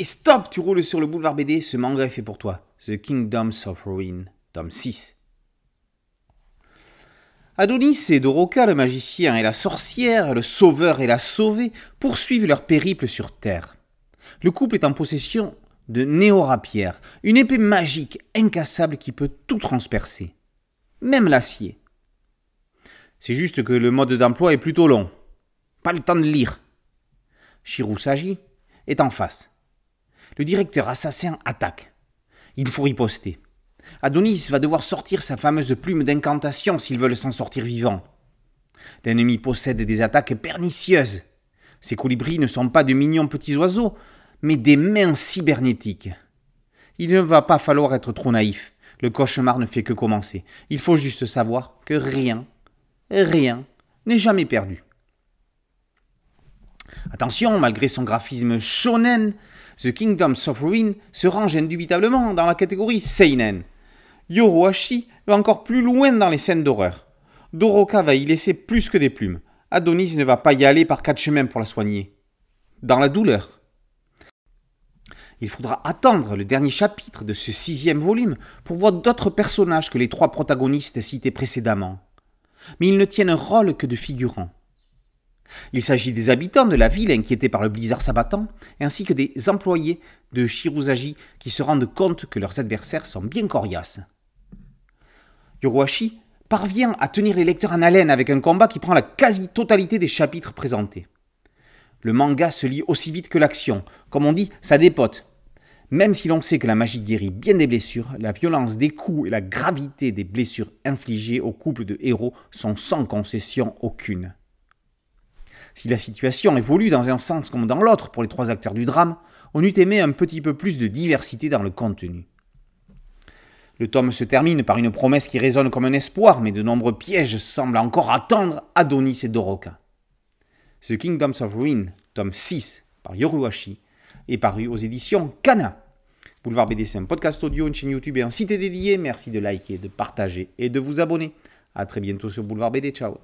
et stop, tu roules sur le boulevard BD, ce manga est fait pour toi. The Kingdoms of Ruin, tome 6. Adonis et Doroka, le magicien et la sorcière, le sauveur et la sauvée, poursuivent leur périple sur Terre. Le couple est en possession de Néorapierre, une épée magique, incassable, qui peut tout transpercer. Même l'acier. C'est juste que le mode d'emploi est plutôt long. Pas le temps de lire. s'agit, est en face. Le directeur assassin attaque. Il faut riposter. Adonis va devoir sortir sa fameuse plume d'incantation s'il veut s'en sortir vivant. L'ennemi possède des attaques pernicieuses. Ces colibris ne sont pas de mignons petits oiseaux, mais des mains cybernétiques. Il ne va pas falloir être trop naïf. Le cauchemar ne fait que commencer. Il faut juste savoir que rien, rien n'est jamais perdu. Attention, malgré son graphisme shonen, The Kingdom of Ruin se range indubitablement dans la catégorie seinen. Yorohashi va encore plus loin dans les scènes d'horreur. Doroka va y laisser plus que des plumes. Adonis ne va pas y aller par quatre chemins pour la soigner. Dans la douleur. Il faudra attendre le dernier chapitre de ce sixième volume pour voir d'autres personnages que les trois protagonistes cités précédemment. Mais ils ne tiennent un rôle que de figurants. Il s'agit des habitants de la ville inquiétés par le blizzard s'abattant, ainsi que des employés de Shiruzaji qui se rendent compte que leurs adversaires sont bien coriaces. Yoruashi parvient à tenir les lecteurs en haleine avec un combat qui prend la quasi-totalité des chapitres présentés. Le manga se lit aussi vite que l'action, comme on dit, ça dépote. Même si l'on sait que la magie guérit bien des blessures, la violence des coups et la gravité des blessures infligées au couple de héros sont sans concession aucune. Si la situation évolue dans un sens comme dans l'autre pour les trois acteurs du drame, on eût aimé un petit peu plus de diversité dans le contenu. Le tome se termine par une promesse qui résonne comme un espoir, mais de nombreux pièges semblent encore attendre Adonis et Doroka. The Kingdoms of Ruin, tome 6, par Yoruhashi, est paru aux éditions Kana. Boulevard BD, c'est un podcast audio, une chaîne YouTube et un site dédié. Merci de liker, de partager et de vous abonner. A très bientôt sur Boulevard BD. Ciao